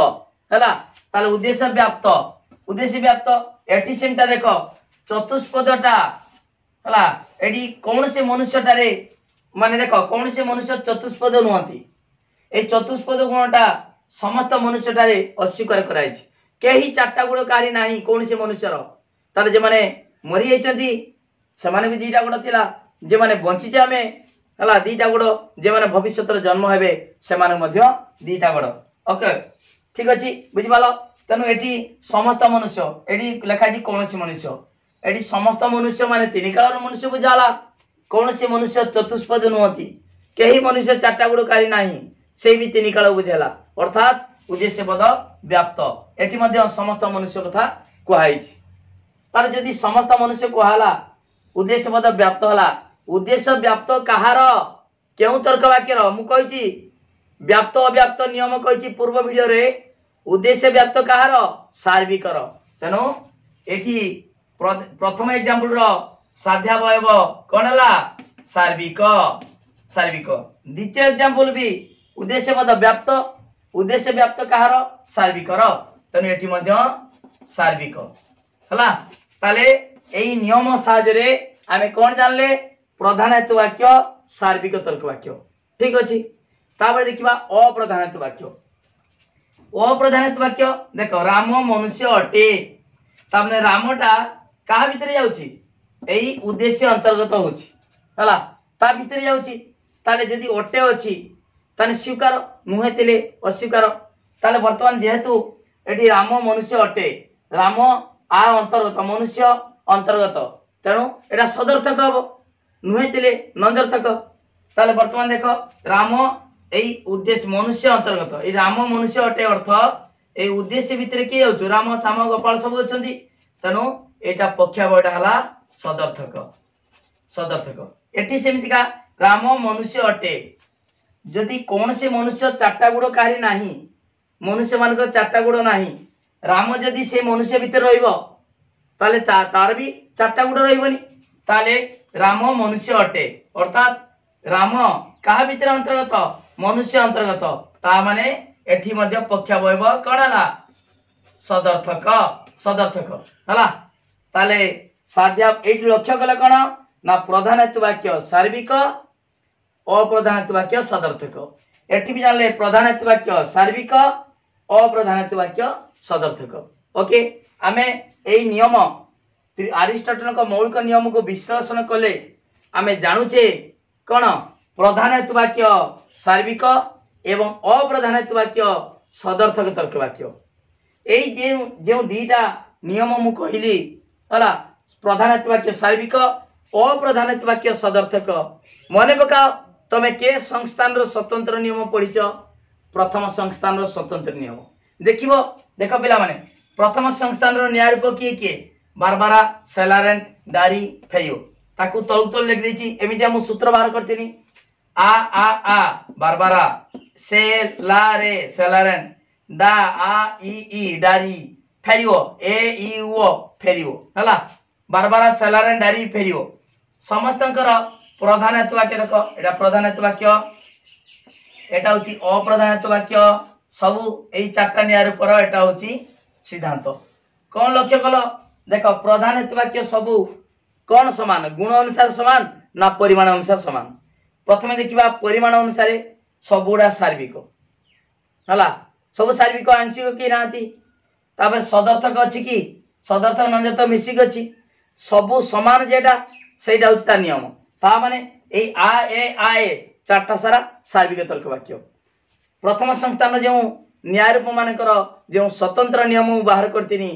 ହେଲା ତାହେଲେ ଉଦ୍ଦେଶ୍ୟ ବ୍ୟାପ୍ତ ଉଦ୍ଦେଶ୍ୟ ବ୍ୟାପ୍ତ ଏଠି ସେମିତିଟା ଦେଖ ଚତୁଷ୍ପଦଟା ହେଲା ଏଠି କୌଣସି ମନୁଷ୍ୟଟାରେ ମାନେ ଦେଖ କୌଣସି ମନୁଷ୍ୟ ଚତୁଷ୍ପଦ ନୁହନ୍ତି ଏ ଚତୁଷ୍ପଦ ଗୁଣଟା ସମସ୍ତ ମନୁଷ୍ୟଟାରେ ଅସ୍ୱୀକାର କରାଯାଇଛି କେହି ଚାରିଟା ଗୋଡ଼କାରୀ ନାହିଁ କୌଣସି ମନୁଷ୍ୟର ତାହେଲେ ଯେମାନେ ମରିଯାଇଛନ୍ତି ସେମାନେ ବି ଦୁଇଟା ଗୋଡ଼ ଥିଲା ଯେମାନେ ବଞ୍ଚିଛେ ଆମେ ହେଲା ଦୁଇଟା ଗୋଡ଼ ଯେମାନେ ଭବିଷ୍ୟତରେ ଜନ୍ମ ହେବେ ସେମାନେ ମଧ୍ୟ ଦୁଇଟା ଗୋଡ଼ ଓକେ ଠିକ୍ ଅଛି ବୁଝିପାରିଲ ତେଣୁ ଏଠି ସମସ୍ତ ମନୁଷ୍ୟ ଏଠି ଲେଖାଯାଇଛି କୌଣସି ମନୁଷ୍ୟ ଏଠି ସମସ୍ତ ମନୁଷ୍ୟ ମାନେ ତିନି କାଳର ମନୁଷ୍ୟ ବୁଝାଲା କୌଣସି ମନୁଷ୍ୟ ଚତୁଷ୍ପଦ ନୁହନ୍ତି କେହି ମନୁଷ୍ୟ ଚାରିଟା ଗୋଡ଼କାରୀ ନାହିଁ ସେଇ ବି ତିନି କାଳ ବୁଝେଇଲା ଅର୍ଥାତ୍ ଉଦ୍ଦେଶ୍ୟପଦ ବ୍ୟାପ୍ତ ଏଠି ମଧ୍ୟ ସମସ୍ତ ମନୁଷ୍ୟ କଥା କୁହାହେଇଛି ତାର ଯଦି ସମସ୍ତ ମନୁଷ୍ୟ କୁହାହେଲା ଉଦ୍ଦେଶ୍ୟ ମଧ୍ୟ ବ୍ୟାପ୍ତ ହେଲା ଉଦ୍ଦେଶ୍ୟ ବ୍ୟାପ୍ତ କାହାର କେଉଁ ତର୍କ ବାକ୍ୟର ମୁଁ କହିଛି ବ୍ୟାପ୍ତ ଅବ୍ୟାପ୍ତ ନିୟମ କହିଛି ପୂର୍ବ ଭିଡ଼ିଓରେ ଉଦ୍ଦେଶ୍ୟ ବ୍ୟାପ୍ତ କାହାର ସାର୍ବିକର ତେଣୁ ଏଠି ପ୍ରଥମ ଏକ୍ଜାମ୍ପଲର ସାଧ୍ୟାବୟବ କ'ଣ ହେଲା ସାର୍ବିକ ସାର୍ବିକ ଦ୍ୱିତୀୟ ଏକ୍ଜାମ୍ପଲ ବି ଉଦ୍ଦେଶ୍ୟ ମଧ୍ୟ ବ୍ୟାପ୍ତ ଉଦ୍ଦେଶ୍ୟ ବ୍ୟାପ୍ତ କାହାର ସାର୍ବିକର ତେଣୁ ଏଠି ମଧ୍ୟ ସାର୍ବିକ ହେଲା ତାହେଲେ ଏଇ ନିୟମ ସାହାଯ୍ୟରେ ଆମେ କ'ଣ ଜାଣିଲେ ପ୍ରଧାନ ହେତୁ ବାକ୍ୟ ସାର୍ବିକ ତର୍କ ବାକ୍ୟ ଠିକ ଅଛି ତାପରେ ଦେଖିବା ଅପ୍ରଧାନ ହେତୁ ବାକ୍ୟ ଅପ୍ରଧାନ ହେତୁ ବାକ୍ୟ ଦେଖ ରାମ ମନୁଷ୍ୟ ଅଟେ ତାମାନେ ରାମଟା କାହା ଭିତରେ ଯାଉଛି ଏଇ ଉଦ୍ଦେଶ୍ୟ ଅନ୍ତର୍ଗତ ହେଉଛି ହେଲା ତା ଭିତରେ ଯାଉଛି ତାହେଲେ ଯଦି ଅଟେ ଅଛି ତାହେଲେ ସ୍ୱୀକାର ନୁହେଁ ଥିଲେ ଅସ୍ୱୀକାର ତାହେଲେ ବର୍ତ୍ତମାନ ଯେହେତୁ ଏଠି ରାମ ମନୁଷ୍ୟ ଅଟେ ରାମ ଆ ଅନ୍ତର୍ଗତ ମନୁଷ୍ୟ ଅନ୍ତର୍ଗତ ତେଣୁ ଏଇଟା ସଦର୍ଥକ ହେବ ନୁହେଁ ଥିଲେ ନନ୍ଦର୍ଥକ ତାହେଲେ ବର୍ତ୍ତମାନ ଦେଖ ରାମ ଏଇ ଉଦ୍ଦେଶ୍ୟ ମନୁଷ୍ୟ ଅନ୍ତର୍ଗତ ଏଇ ରାମ ମନୁଷ୍ୟ ଅଟେ ଅର୍ଥ ଏଇ ଉଦ୍ଦେଶ୍ୟ ଭିତରେ କିଏ ହେଉଛୁ ରାମ ଶ୍ୟାମ ଗୋପାଳ ସବୁ ଅଛନ୍ତି ତେଣୁ ଏଇଟା ପକ୍ଷାବଟା ହେଲା ସଦର୍ଥକ ସଦର୍ଥକ ଏଠି ସେମିତିକା ରାମ ମନୁଷ୍ୟ ଅଟେ ଯଦି କୌଣସି ମନୁଷ୍ୟ ଚାରିଟା ଗୁଡ଼ କାହାରି ନାହିଁ ମନୁଷ୍ୟମାନଙ୍କର ଚାରିଟା ଗୋଡ଼ ନାହିଁ ରାମ ଯଦି ସେ ମନୁଷ୍ୟ ଭିତରେ ରହିବ ତାହେଲେ ତାର ବି ଚାରିଟା ଗୋଡ଼ ରହିବନି ତାହେଲେ ରାମ ମନୁଷ୍ୟ ଅଟେ ଅର୍ଥାତ୍ ରାମ କାହା ଭିତରେ ଅନ୍ତର୍ଗତ ମନୁଷ୍ୟ ଅନ୍ତର୍ଗତ ତା ମାନେ ଏଠି ମଧ୍ୟ ପକ୍ଷାବୟବ କ'ଣ ହେଲା ସଦର୍ଥକ ସଦର୍ଥକ ହେଲା ତାହେଲେ ସାଧ୍ୟା ଏଇଠି ଲକ୍ଷ୍ୟ କଲେ କ'ଣ ନା ପ୍ରଧାନ ହେତୁ ବାକ୍ୟ ସାର୍ବିକ ଅପ୍ରଧାନ ହେତୁ ବାକ୍ୟ ସଦର୍ଥକ ଏଠି ବି ଜାଣିଲେ ପ୍ରଧାନ ହେତୁ ବାକ୍ୟ ସାର୍ବିକ ଅପ୍ରଧାନିତ୍ୱ ବାକ୍ୟ ସଦର୍ଥକ ଓକେ ଆମେ ଏଇ ନିୟମ ଆରିଷ୍ଟଟଲଙ୍କ ମୌଳିକ ନିୟମକୁ ବିଶ୍ଳେଷଣ କଲେ ଆମେ ଜାଣୁଛେ କ'ଣ ପ୍ରଧାନ ହେତୁ ବାକ୍ୟ ସାର୍ବିକ ଏବଂ ଅପ୍ରଧାନ ହେତୁ ବାକ୍ୟ ସଦର୍ଥକ ତର୍କ ବାକ୍ୟ ଏଇ ଯେଉଁ ଯେଉଁ ଦୁଇଟା ନିୟମ ମୁଁ କହିଲି ହେଲା ପ୍ରଧାନ ହେତୁ ବାକ୍ୟ ସାର୍ବିକ ଅପ୍ରଧାନ ହେତୁ ବାକ୍ୟ ସଦର୍ଥକ ମନେ ପକାଅ ତମେ କେ ସଂସ୍ଥାନର ସ୍ୱତନ୍ତ୍ର ନିୟମ ପଢ଼ିଛ ପ୍ରଥମ ସଂସ୍ଥାନର ସ୍ୱତନ୍ତ୍ର ନିୟମ ଦେଖିବ ଦେଖ ପିଲାମାନେ ପ୍ରଥମ ସଂସ୍ଥାନର ନ୍ୟାୟରୂପ କିଏ କିଏ ବାରବାରା ସେଲାରେଣ୍ଟ ଦାରି ଫେୟୋ ତାକୁ ତଳୁ ତଳୁ ଲେଖିଦେଇଛି ଏମିତିଆ ମୁଁ ସୂତ୍ର ବାହାର କରିଥିଲି আ আ আ বারবারা সে লা রে সেলারেন ডা আ ই ই ডারি ফেরিও এ ই ও ফেরিও হলা বারবারা সেলারেন ডারি ফেরিও সমস্তଙ୍କର প্রধান হেতু বাক্য দেখ এটা প্রধান হেতু বাক্য ଏଟା ହଉଛି ଅପ୍ରଧାନିତ ବାକ୍ୟ ସବୁ ଏଇ ଚାରିଟା ନିଆଁରେ ପର ଏଟା ହଉଛି ସିଦ୍ଧାନ୍ତ କଣ ଲକ୍ଷ୍ୟ କଲ ଦେଖ ପ୍ରଧାନିତ ବାକ୍ୟ ସବୁ କଣ ସମାନ ଗୁଣ ଅନୁସାରେ ସମାନ ନା ପରିମାଣ ଅନୁସାରେ ସମାନ ପ୍ରଥମେ ଦେଖିବା ପରିମାଣ ଅନୁସାରେ ସବୁଗୁଡ଼ା ସାର୍ବିକ ହେଲା ସବୁ ସାର୍ବିକ ଆଂଶିକ କି ନାହାନ୍ତି ତାପରେ ସଦର୍ଥକ ଅଛି କି ସଦର୍ଥକ ନଞ୍ଜତ ମିଶିକି ଅଛି ସବୁ ସମାନ ଯେଟା ସେଇଟା ହଉଛି ତା ନିୟମ ତା ମାନେ ଏଇ ଆ ଏ ଆ ଏ ଚାରିଟା ସାରା ସାର୍ବିକ ତର୍କ ବାକ୍ୟ ପ୍ରଥମ ସଂସ୍ଥାନ ଯେଉଁ ନ୍ୟାୟରୂପମାନଙ୍କର ଯେଉଁ ସ୍ୱତନ୍ତ୍ର ନିୟମ ବାହାର କରିଥିଲି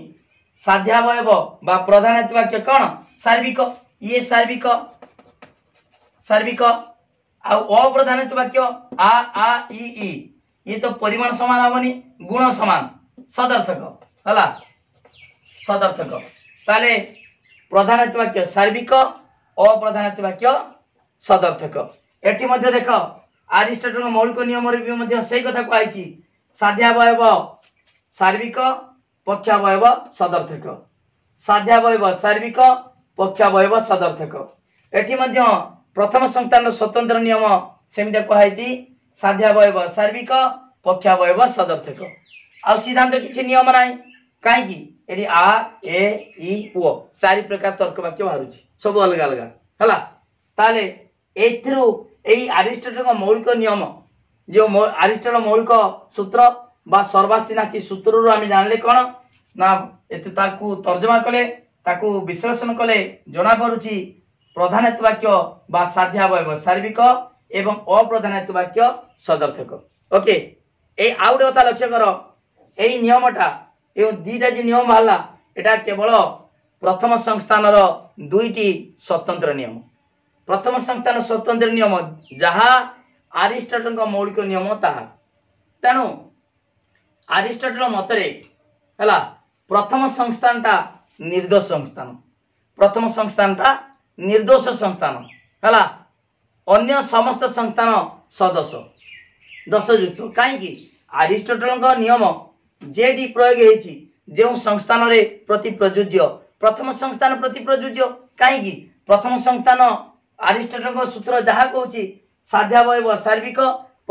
ସାଧ୍ୟାବୟବ ବା ପ୍ରଧାନ ବାକ୍ୟ କ'ଣ ସାର୍ବିକ ଇଏ ସାର୍ବିକ ସାର୍ବିକ ଆଉ ଅପ୍ରଧାନ ବାକ୍ୟ ଆ ଆ ଇ ଇ ଇଏ ତ ପରିମାଣ ସମାନ ହବନି ଗୁଣ ସମାନ ସଦର୍ଥକ ହେଲା সদর্থক তাহলে প্রধানার্থ বাক্য সার্বিক অপ্রধানার্থ বাক্য সদর্থক ଏଠି ମଧ୍ୟ ଦେଖ ଆରିଷ୍ଟଟଲଙ୍କ ମୌଳିକ ନିୟମରେ ବି ମଧ୍ୟ ସେଇ କଥା କୁହାହେଇଛି ସାଧ୍ୟାବୟବ ସାର୍ବିକ ପକ୍ଷାବୟବ ସଦର୍ଥକ ସାଧ୍ୟାବୟବ ସାର୍ବିକ ପକ୍ଷାବୟବ ସଦର୍ଥକ ଏଠି ମଧ୍ୟ ପ୍ରଥମ ସଂସ୍ଥାନର ସ୍ୱତନ୍ତ୍ର ନିୟମ ସେମିତି କୁହାହେଇଛି ସାଧ୍ୟାବୟବ ସାର୍ବିକ ପକ୍ଷାବୟବ ସଦର୍ଥକ ଆଉ ସିଦ୍ଧାନ୍ତ କିଛି ନିୟମ ନାହିଁ କାହିଁକି ଏଠି ଆ ଏ ଇ ଓ ଚାରି ପ୍ରକାର ତର୍କ ବାକ୍ୟ ବାହାରୁଛି ସବୁ ଅଲଗା ଅଲଗା ହେଲା ତାହେଲେ ଏଥିରୁ ଏଇ ଆରିଷ୍ଟଲଙ୍କ ମୌଳିକ ନିୟମ ଯେଉଁ ଆରିଷ୍ଟର ମୌଳିକ ସୂତ୍ର ବା ସର୍ବାସ୍ତିନାଥି ସୂତ୍ରରୁ ଆମେ ଜାଣିଲେ କ'ଣ ନା ଏତେ ତାକୁ ତର୍ଜମା କଲେ ତାକୁ ବିଶ୍ଳେଷଣ କଲେ ଜଣାପଡ଼ୁଛି ପ୍ରଧାନ ହେତୁ ବାକ୍ୟ ବା ସାଧ୍ୟାବୟବ ଶାରୀରିକ ଏବଂ ଅପ୍ରଧାନ ବାକ୍ୟ ସଦର୍ଥକ ଓକେ ଏଇ ଆଉ ଗୋଟେ କଥା ଲକ୍ଷ୍ୟ କର ଏଇ ନିୟମଟା ଏବଂ ଦୁଇଟା ଯେଉଁ ନିୟମ ବାହାରିଲା ଏଇଟା କେବଳ ପ୍ରଥମ ସଂସ୍ଥାନର ଦୁଇଟି ସ୍ୱତନ୍ତ୍ର ନିୟମ ପ୍ରଥମ ସଂସ୍ଥାନ ସ୍ୱତନ୍ତ୍ର ନିୟମ ଯାହା ଆରିଷ୍ଟଟଲଙ୍କ ମୌଳିକ ନିୟମ ତାହା ତେଣୁ ଆରିଷ୍ଟଟଲ ମତରେ ହେଲା ପ୍ରଥମ ସଂସ୍ଥାନଟା ନିର୍ଦ୍ଦୋଷ ସଂସ୍ଥାନ ପ୍ରଥମ ସଂସ୍ଥାନଟା ନିର୍ଦ୍ଦୋଷ ସଂସ୍ଥାନ ହେଲା ଅନ୍ୟ ସମସ୍ତ ସଂସ୍ଥାନ ସଦୋଷ ଦୋଷଯୁକ୍ତ କାହିଁକି ଆରିଷ୍ଟଟଲଙ୍କ ନିୟମ যেটি প্রয়োগ হয়েছি যে সংস্থানের প্রতি প্রযোজ্য প্রথম সংস্থান প্রতি প্রযোজ্য কী প্রথম সংস্থান ଆରିଷ୍ଟଟଙ୍କ ସୂତ୍ର ଯାହା କହୁଛି ସାଧ୍ୟାବୟବ ସାର୍ବିକ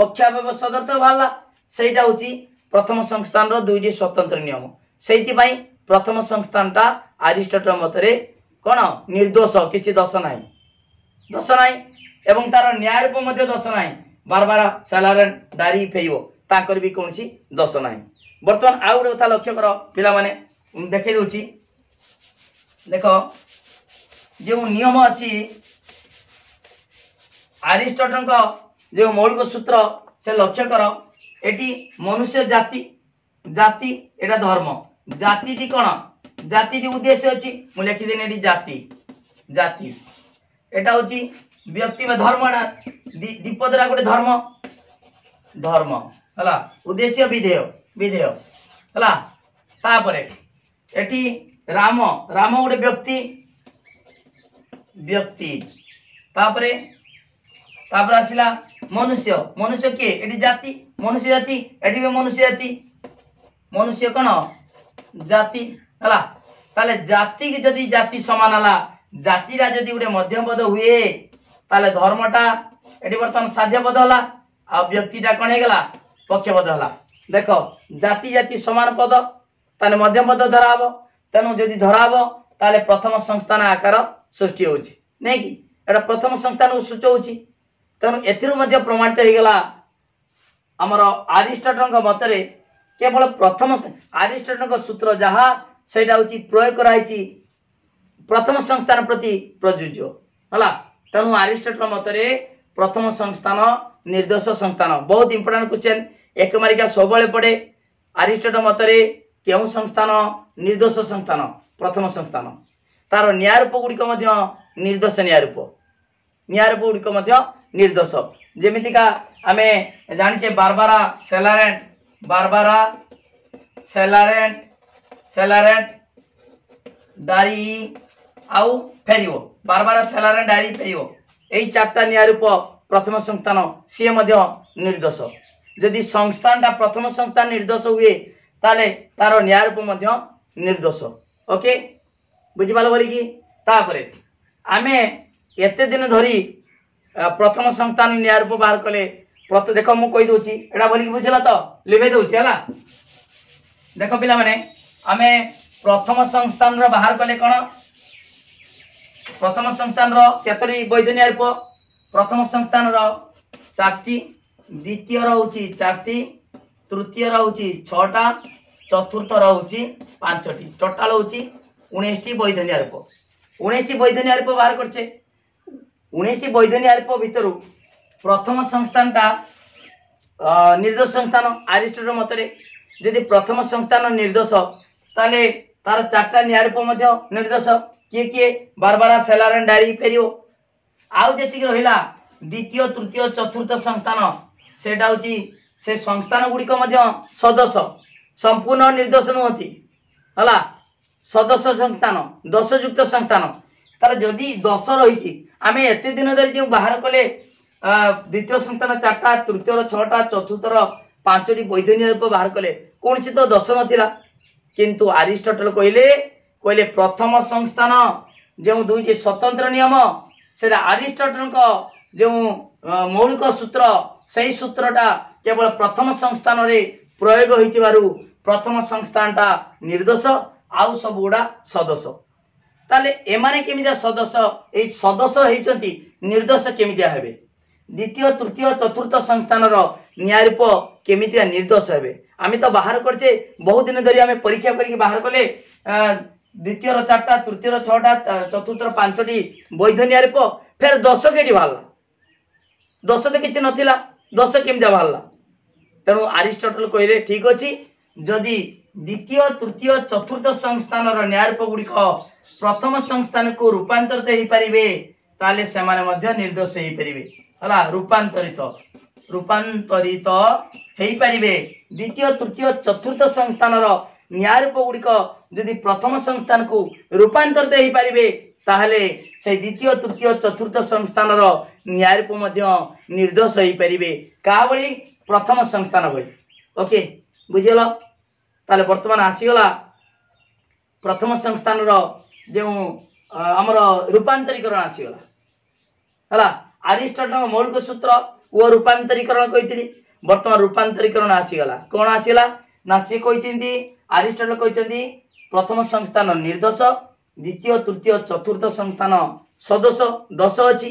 ପକ୍ଷାବୟବ ସଦର୍ଥ ବାହାରିଲା ସେଇଟା ହେଉଛି ପ୍ରଥମ ସଂସ୍ଥାନର ଦୁଇଟି ସ୍ୱତନ୍ତ୍ର ନିୟମ ସେଇଥିପାଇଁ ପ୍ରଥମ ସଂସ୍ଥାନଟା ଆରିଷ୍ଟଟଲ ମତରେ କ'ଣ ନିର୍ଦ୍ଦୋଷ କିଛି ଦୋଷ ନାହିଁ ଦୋଷ ନାହିଁ ଏବଂ ତାର ନ୍ୟାୟ ରୂପ ମଧ୍ୟ ଦୋଷ ନାହିଁ ବାରବାର ସାଲାରେନ୍ ଦାରି ଫେଇବ ତାଙ୍କର ବି କୌଣସି ଦୋଷ ନାହିଁ ବର୍ତ୍ତମାନ ଆଉ ଗୋଟେ କଥା ଲକ୍ଷ୍ୟ କର ପିଲାମାନେ ଦେଖେଇ ଦେଉଛି ଦେଖ ଯେଉଁ ନିୟମ ଅଛି ଆରିଷ୍ଟଟଲଙ୍କ ଯେଉଁ ମୌଳିକ ସୂତ୍ର ସେ ଲକ୍ଷ୍ୟ କର ଏଠି ମନୁଷ୍ୟ ଜାତି ଜାତି ଏଇଟା ଧର୍ମ ଜାତିଟି କ'ଣ ଜାତିଟି ଉଦ୍ଦେଶ୍ୟ ଅଛି ମୁଁ ଲେଖିଦେନି ଏଠି ଜାତି ଜାତି ଏଇଟା ହେଉଛି ବ୍ୟକ୍ତି ବା ଧର୍ମଟା ଦ୍ୱିପଦରା ଗୋଟେ ଧର୍ମ ଧର୍ମ ହେଲା ଉଦ୍ଦେଶ୍ୟ ବିଧେୟ ବିଧେୟ ହେଲା ତାପରେ ଏଠି ରାମ ରାମ ଗୋଟେ ବ୍ୟକ୍ତି ବ୍ୟକ୍ତି ତାପରେ তারপরে আসিলা মনুষ্য মনুষ্য কিଏ এটি জাতি মনুষ্য জাতি এটি ବି ମନୁଷ୍ୟ ଜାତି মনুষ্য କ'ଣ জাতি ହେଲା ତାହେଲେ ଜାତିକି ଯଦି ଜାତି ସମାନ ହେଲା ଜାତିଟା ଯଦି ଗୋଟେ ମଧ୍ୟପଦ ହୁଏ ତାହେଲେ ଧର୍ମଟା ଏଠି ବର୍ତ୍ତମାନ ସାଧ୍ୟପଦ ହେଲା ଆଉ ବ୍ୟକ୍ତିଟା କ'ଣ ହେଇଗଲା ପକ୍ଷପଦ ହେଲା ଦେଖ ଜାତି ଜାତି ସମାନ ପଦ ତାହେଲେ ମଧ୍ୟପଦ ଧରା ହବ ତେଣୁ ଯଦି ଧରା ହବ ତାହେଲେ ପ୍ରଥମ ସଂସ୍ଥାନ ଆକାର ସୃଷ୍ଟି ହେଉଛି ନାଇଁ କି ଏଇଟା ପ୍ରଥମ ସଂସ୍ଥାନକୁ ସୂଚଉଛି ତେଣୁ ଏଥିରୁ ମଧ୍ୟ ପ୍ରମାଣିତ ହେଇଗଲା ଆମର ଆରିଷ୍ଟଟଙ୍କ ମତରେ କେବଳ ପ୍ରଥମ ଆରିଷ୍ଟଟଙ୍କ ସୂତ୍ର ଯାହା ସେଇଟା ହେଉଛି ପ୍ରୟୋଗ କରାହେଇଛି ପ୍ରଥମ ସଂସ୍ଥାନ ପ୍ରତି ପ୍ରଯୁଜ୍ୟ ହେଲା ତେଣୁ ଆରିଷ୍ଟଟ ମତରେ ପ୍ରଥମ ସଂସ୍ଥାନ ନିର୍ଦ୍ଦୋଷ ସଂସ୍ଥାନ ବହୁତ ଇମ୍ପୋର୍ଟାଣ୍ଟ କ୍ୱେଶ୍ଚନ୍ ଏକ ମାରିକା ସବୁବେଳେ ପଡ଼େ ଆରିଷ୍ଟଟ ମତରେ କେଉଁ ସଂସ୍ଥାନ ନିର୍ଦ୍ଦୋଷ ସଂସ୍ଥାନ ପ୍ରଥମ ସଂସ୍ଥାନ ତାର ନ୍ୟାୟ ରୂପ ଗୁଡ଼ିକ ମଧ୍ୟ ନିର୍ଦ୍ଦୋଷ ନ୍ୟାୟ ରୂପ ନ୍ୟାୟ ରୂପ ଗୁଡ଼ିକ ମଧ୍ୟ ନିର୍ଦ୍ଦୋଷ ଯେମିତିକା ଆମେ ଜାଣିଛେ ବାରବାରା ସେଲାରେଣ୍ଟ ବାରବାରା ସେଲାରେଣ୍ଟ ସେଲାରେଣ୍ଟ ଡାରି ଆଉ ଫେରିବ ବାରବାରା ସେଲାରେଣ୍ଟ ଡାରି ଫେରିବ ଏଇ ଚାରିଟା ନିଆରୂପ ପ୍ରଥମ ସଂସ୍ଥାନ ସିଏ ମଧ୍ୟ ନିର୍ଦ୍ଦୋଷ ଯଦି ସଂସ୍ଥାନଟା ପ୍ରଥମ ସଂସ୍ଥାନ ନିର୍ଦ୍ଦୋଷ ହୁଏ ତାହେଲେ ତାର ନିଆରୂପ ମଧ୍ୟ ନିର୍ଦ୍ଦୋଷ ଓକେ ବୁଝିପାରିଲ ବୋଲିକି ତାପରେ ଆମେ ଏତେ ଦିନ ଧରି প্রথম সন্তান নিয়ারু বাহার কলে প্রত দেখ মু কইদি এটা বলিকি বুঝল তো লিভাই দেছি হল দেখ পিলা মানে আমি প্রথম সংস্থান বাহার কলে কোণ প্রথম সংস্থান কেতোটি বৈধনীয় রূপ প্রথম সংস্থান চারটি দ্বিতীয় রয়েছে চারটি তৃতীয় রয়েছে ছটা চতুর্থ রয়েছে পাঁচটি টোটাল হচ্ছে উনিশটি বৈধনীয় রূপ উনিশটি বৈধনীয় রূপ বাহার করছে ଉଣେଇଶଟି ବୈଧନୀ ଆରପ ଭିତରୁ ପ୍ରଥମ ସଂସ୍ଥାନଟା ନିର୍ଦ୍ଦୋଷ ସଂସ୍ଥାନ ଆରିଷ୍ଟର ମତରେ ଯଦି ପ୍ରଥମ ସଂସ୍ଥାନ ନିର୍ଦ୍ଦୋଷ ତାହେଲେ ତାର ଚାରିଟା ନିଆରୂପ ମଧ୍ୟ ନିର୍ଦ୍ଦୋଷ କିଏ କିଏ ବାରବାରା ସେଲାରେ ଡାରି ଫେରିବ ଆଉ ଯେତିକି ରହିଲା ଦ୍ୱିତୀୟ ତୃତୀୟ ଚତୁର୍ଥ ସଂସ୍ଥାନ ସେଇଟା ହେଉଛି ସେ ସଂସ୍ଥାନ ଗୁଡ଼ିକ ମଧ୍ୟ ସଦସ ସମ୍ପୂର୍ଣ୍ଣ ନିର୍ଦ୍ଦୋଷ ନୁହନ୍ତି ହେଲା ସଦସ ସଂସ୍ଥାନ ଦୋଷଯୁକ୍ତ ସଂସ୍ଥାନ ତାର ଯଦି ଦୋଷ ରହିଛି ଆମେ ଏତେ ଦିନ ଧରି ଯେଉଁ ବାହାର କଲେ ଦ୍ୱିତୀୟ ସନ୍ତାନ ଚାରିଟା ତୃତୀୟର ଛଅଟା ଚତୁର୍ଥର ପାଞ୍ଚଟି ବୈଧ ନିରୂପ ବାହାର କଲେ କୌଣସି ତ ଦୋଷ ନଥିଲା କିନ୍ତୁ ଆରିଷ୍ଟଟଲ କହିଲେ କହିଲେ ପ୍ରଥମ ସଂସ୍ଥାନ ଯେଉଁ ଦୁଇଟି ସ୍ୱତନ୍ତ୍ର ନିୟମ ସେଟା ଆରିଷ୍ଟଟଲଙ୍କ ଯେଉଁ ମୌଳିକ ସୂତ୍ର ସେହି ସୂତ୍ରଟା କେବଳ ପ୍ରଥମ ସଂସ୍ଥାନରେ ପ୍ରୟୋଗ ହୋଇଥିବାରୁ ପ୍ରଥମ ସଂସ୍ଥାନଟା ନିର୍ଦ୍ଦୋଷ ଆଉ ସବୁଗୁଡ଼ା ସଦୋଷ ତାହେଲେ ଏମାନେ କେମିତିଆ ସଦସ୍ୟ ଏଇ ସଦସ୍ୟ ହେଇଛନ୍ତି ନିର୍ଦ୍ଦୋଷ କେମିତିଆ ହେବେ ଦ୍ୱିତୀୟ ତୃତୀୟ ଚତୁର୍ଥ ସଂସ୍ଥାନର ନ୍ୟାୟରୂପ କେମିତିଆ ନିର୍ଦ୍ଦୋଷ ହେବେ ଆମେ ତ ବାହାର କରିଛେ ବହୁ ଦିନ ଧରି ଆମେ ପରୀକ୍ଷା କରିକି ବାହାର କଲେ ଦ୍ୱିତୀୟର ଚାରିଟା ତୃତୀୟର ଛଅଟା ଚତୁର୍ଥର ପାଞ୍ଚଟି ବୈଧ ନ୍ୟାୟରୂପ ଫେର୍ ଦଶ କେଠି ବାହାରିଲା ଦଶ ତ କିଛି ନଥିଲା ଦଶ କେମିତିଆ ବାହାରିଲା ତେଣୁ ଆରିଷ୍ଟଟଲ କହିଲେ ଠିକ୍ ଅଛି ଯଦି ଦ୍ୱିତୀୟ ତୃତୀୟ ଚତୁର୍ଥ ସଂସ୍ଥାନର ନ୍ୟାୟରୂପ ଗୁଡ଼ିକ ପ୍ରଥମ ସଂସ୍ଥାନକୁ ରୂପାନ୍ତରିତ ହେଇପାରିବେ ତାହେଲେ ସେମାନେ ମଧ୍ୟ ନିର୍ଦ୍ଦୋଷ ହେଇପାରିବେ ହେଲା ରୂପାନ୍ତରିତ ରୂପାନ୍ତରିତ ହେଇପାରିବେ ଦ୍ୱିତୀୟ ତୃତୀୟ ଚତୁର୍ଥ ସଂସ୍ଥାନର ନ୍ୟାୟ ରୂପ ଗୁଡ଼ିକ ଯଦି ପ୍ରଥମ ସଂସ୍ଥାନକୁ ରୂପାନ୍ତରିତ ହେଇପାରିବେ ତାହେଲେ ସେ ଦ୍ୱିତୀୟ ତୃତୀୟ ଚତୁର୍ଥ ସଂସ୍ଥାନର ନ୍ୟାୟ ରୂପ ମଧ୍ୟ ନିର୍ଦ୍ଦୋଷ ହେଇପାରିବେ କାହା ଭଳି ପ୍ରଥମ ସଂସ୍ଥାନ ଭଳି ଓକେ ବୁଝିଗଲ ତାହେଲେ ବର୍ତ୍ତମାନ ଆସିଗଲା ପ୍ରଥମ ସଂସ୍ଥାନର ଯେଉଁ ଆମର ରୂପାନ୍ତରୀକରଣ ଆସିଗଲା ହେଲା ଆରିଷ୍ଟଲଙ୍କ ମୌଳିକ ସୂତ୍ର ଓ ରୂପାନ୍ତରୀକରଣ କହିଥିଲି ବର୍ତ୍ତମାନ ରୂପାନ୍ତରୀକରଣ ଆସିଗଲା କ'ଣ ଆସିଗଲା ନା ସିଏ କହିଛନ୍ତି ଆରିଷ୍ଟଲ କହିଛନ୍ତି ପ୍ରଥମ ସଂସ୍ଥାନ ନିର୍ଦ୍ଦୋଷ ଦ୍ୱିତୀୟ ତୃତୀୟ ଚତୁର୍ଥ ସଂସ୍ଥାନ ସଦୋଷ ଦଶ ଅଛି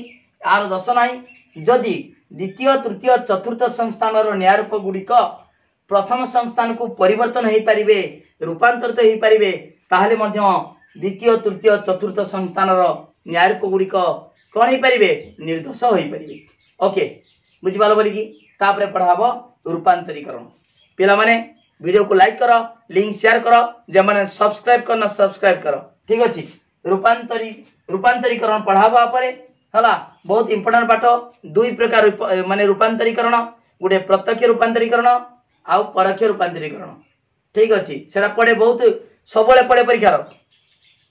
ଆର ଦଶ ନାହିଁ ଯଦି ଦ୍ୱିତୀୟ ତୃତୀୟ ଚତୁର୍ଥ ସଂସ୍ଥାନର ନ୍ୟାୟ ରୂପ ଗୁଡ଼ିକ ପ୍ରଥମ ସଂସ୍ଥାନକୁ ପରିବର୍ତ୍ତନ ହେଇପାରିବେ ରୂପାନ୍ତରିତ ହେଇପାରିବେ ତାହେଲେ ମଧ୍ୟ দ্বিতীয় তৃতীয় চতুর্থ সংস্থানর ন্যায়ারূপগুড়ি କ'ଣ ହେଇପାରିବେ ନିର୍ଦ୍ଦୋଷ ହୋଇପାରିବେ ଓକେ ବୁଝିପାରିଲ ବୋଲିକି ତାପରେ ପଢ଼ା ହେବ ରୂପାନ୍ତରୀକରଣ ପିଲାମାନେ ଭିଡ଼ିଓକୁ ଲାଇକ୍ କର ଲିଙ୍କ୍ ସେୟାର କର ଯେମାନେ ସବସ୍କ୍ରାଇବ୍ କରିନ ସବସ୍କ୍ରାଇବ୍ କର ଠିକ୍ ଅଛି ରୂପାନ୍ତରୀ ରୂପାନ୍ତରୀକରଣ ପଢ଼ା ହେବା ପରେ ହେଲା ବହୁତ ଇମ୍ପୋର୍ଟାଣ୍ଟ ପାଠ ଦୁଇ ପ୍ରକାର ମାନେ ରୂପାନ୍ତରୀକରଣ ଗୋଟେ ପ୍ରତ୍ୟକ୍ଷ ରୂପାନ୍ତରୀକରଣ ଆଉ ପରୋକ୍ଷ ରୂପାନ୍ତରୀକରଣ ଠିକ୍ ଅଛି ସେଇଟା ପଡ଼େ ବହୁତ ସବୁବେଳେ ପଡ଼େ ପରୀକ୍ଷାର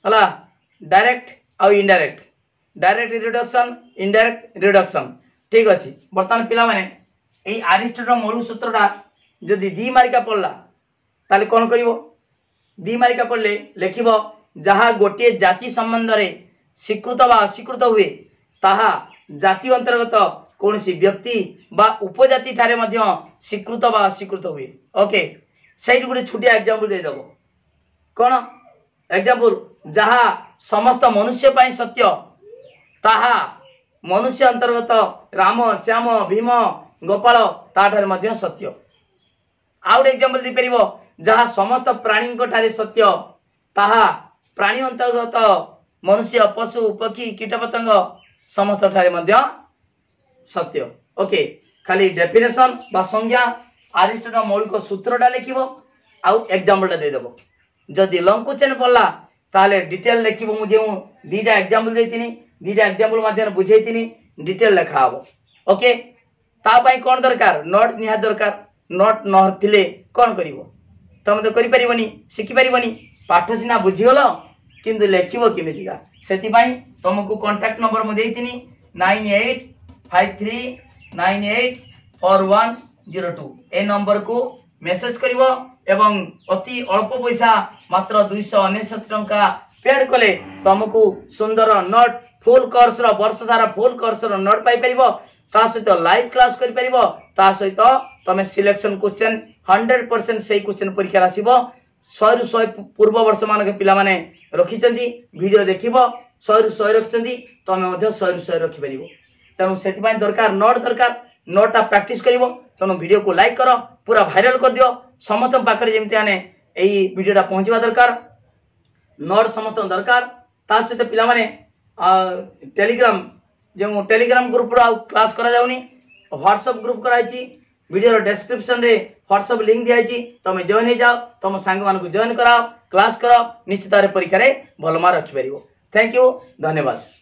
ହେଲା ଡାଇରେକ୍ଟ ଆଉ indirect direct reduction indirect reduction ଠିକ୍ ଅଛି ବର୍ତ୍ତମାନ ପିଲାମାନେ ଏଇ ଆରିଷ୍ଟର ମରୁସୂତ୍ରଟା ଯଦି ଦୁଇ ମାରିକା ପଡ଼ିଲା ତାହେଲେ କ'ଣ କରିବ ଦୁଇ ମାରିକା ପଡ଼ିଲେ ଲେଖିବ ଯାହା ଗୋଟିଏ ଜାତି ସମ୍ବନ୍ଧରେ ସ୍ୱୀକୃତ ବା ଅସ୍ୱୀକୃତ ହୁଏ ତାହା ଜାତି ଅନ୍ତର୍ଗତ କୌଣସି ବ୍ୟକ୍ତି ବା ଉପଜାତି ଠାରେ ମଧ୍ୟ ସ୍ୱୀକୃତ ବା ଅସ୍ୱୀକୃତ ହୁଏ ଓକେ ସେଇଠି ଗୋଟେ ଛୁଟିଆ ଏକ୍ଜାମ୍ପଲ୍ ଦେଇଦେବ କ'ଣ ଏକ୍ଜାମ୍ପଲ୍ ଯାହା ସମସ୍ତ ମନୁଷ୍ୟ ପାଇଁ ସତ୍ୟ ତାହା ମନୁଷ୍ୟ ଅନ୍ତର୍ଗତ ରାମ ଶ୍ୟାମ ଭୀମ ଗୋପାଳ ତାଠାରେ ମଧ୍ୟ ସତ୍ୟ ଆଉ ଗୋଟେ ଏକ୍ଜାମ୍ପଲ୍ ଦେଇପାରିବ ଯାହା ସମସ୍ତ ପ୍ରାଣୀଙ୍କ ଠାରେ ସତ୍ୟ ତାହା ପ୍ରାଣୀ ଅନ୍ତର୍ଗତ ମନୁଷ୍ୟ ପଶୁ ପକ୍ଷୀ କୀଟପତଙ୍ଗ ସମସ୍ତ ଠାରେ ମଧ୍ୟ ସତ୍ୟ ଓକେ ଖାଲି ଡେଫିନେସନ୍ ବା ସଂଜ୍ଞା ଆରିଷ୍ଟର ମୌଳିକ ସୂତ୍ରଟା ଲେଖିବ ଆଉ ଏକ୍ଜାମ୍ପଲ୍ଟା ଦେଇଦେବ ଯଦି ଲଙ୍କୁ ଚେନ୍ ପଡ଼ିଲା ତାହେଲେ ଡିଟେଲ୍ ଲେଖିବୁ ମୁଁ ଯେଉଁ ଦୁଇଟା ଏକ୍ଜାମ୍ପଲ୍ ଦେଇଥିଲି ଦୁଇଟା ଏକ୍ଜାମ୍ପଲ୍ ମାଧ୍ୟମରେ ବୁଝେଇଥିଲି ଡିଟେଲ୍ ଲେଖା ହେବ ଓକେ ତା ପାଇଁ କ'ଣ ଦରକାର ନଟ୍ ନିହାତି ଦରକାର ନଟ୍ ନ ଥିଲେ କ'ଣ କରିବ ତମେ ତ କରିପାରିବନି ଶିଖିପାରିବନି ପାଠ ସିନା ବୁଝିଗଲ କିନ୍ତୁ ଲେଖିବ କେମିତିକା ସେଥିପାଇଁ ତୁମକୁ କଣ୍ଟାକ୍ଟ ନମ୍ବର ମୁଁ ଦେଇଥିଲି nine eight five three nine eight four one zero two ଏ ନମ୍ବରକୁ ମେସେଜ୍ କରିବ এবং অতি অল্প পয়সা মাত্র দুইশହ ଅନେଶ୍ୱତ ଟଙ୍କା ପେଡ୍ କଲେ ତୁମକୁ ସୁନ୍ଦର ନୋଟ୍ ଫୁଲ୍ କୋର୍ସର ବର୍ଷ ସାରା ଫୁଲ୍ କୋର୍ସର ନୋଟ୍ ପାଇପାରିବ ତା ସହିତ ଲାଇଭ୍ କ୍ଲାସ୍ କରିପାରିବ ତା ସହିତ ତୁମେ ସିଲେକ୍ସନ୍ କୋଶ୍ଚେନ୍ ହଣ୍ଡ୍ରେଡ଼ ପରସେଣ୍ଟ ସେଇ କୋଶ୍ଚେନ୍ ପରୀକ୍ଷାରେ ଆସିବ ଶହେରୁ ଶହେ ପୂର୍ବ ବର୍ଷମାନଙ୍କ ପିଲାମାନେ ରଖିଛନ୍ତି ଭିଡ଼ିଓ ଦେଖିବ ଶହେରୁ ଶହେ ରଖିଛନ୍ତି ତୁମେ ମଧ୍ୟ ଶହେରୁ ଶହେ ରଖିପାରିବ ତେଣୁ ସେଥିପାଇଁ ଦରକାର ନୋଟ୍ ଦରକାର ନୋଟ୍ଟା ପ୍ରାକ୍ଟିସ୍ କରିବ ତେଣୁ ଭିଡ଼ିଓକୁ ଲାଇକ୍ କର ପୁରା ଭାଇରାଲ କରିଦିଅ ସମସ୍ତଙ୍କ ପାଖରେ ଯେମିତି ଆମେ ଏଇ ଭିଡ଼ିଓଟା ପହଞ୍ଚିବା ଦରକାର ନୋଟ୍ ସମସ୍ତଙ୍କ ଦରକାର ତା ସହିତ ପିଲାମାନେ ଟେଲିଗ୍ରାମ ଯେଉଁ ଟେଲିଗ୍ରାମ ଗ୍ରୁପର ଆଉ କ୍ଲାସ୍ କରାଯାଉନି ହ୍ୱାଟ୍ସଅପ୍ ଗ୍ରୁପ୍ କରାହେଇଛି ଭିଡ଼ିଓର ଡେସ୍କ୍ରିପସନ୍ରେ ହ୍ୱାଟ୍ସଅପ୍ ଲିଙ୍କ୍ ଦିଆହେଇଛି ତୁମେ ଜଏନ୍ ହେଇଯାଅ ତୁମ ସାଙ୍ଗମାନଙ୍କୁ ଜଏନ୍ କରାଅ କ୍ଲାସ୍ କର ନିଶ୍ଚିତ ଭାବରେ ପରୀକ୍ଷାରେ ଭଲ ମାର୍କ ରଖିପାରିବ ଥ୍ୟାଙ୍କ ୟୁ ଧନ୍ୟବାଦ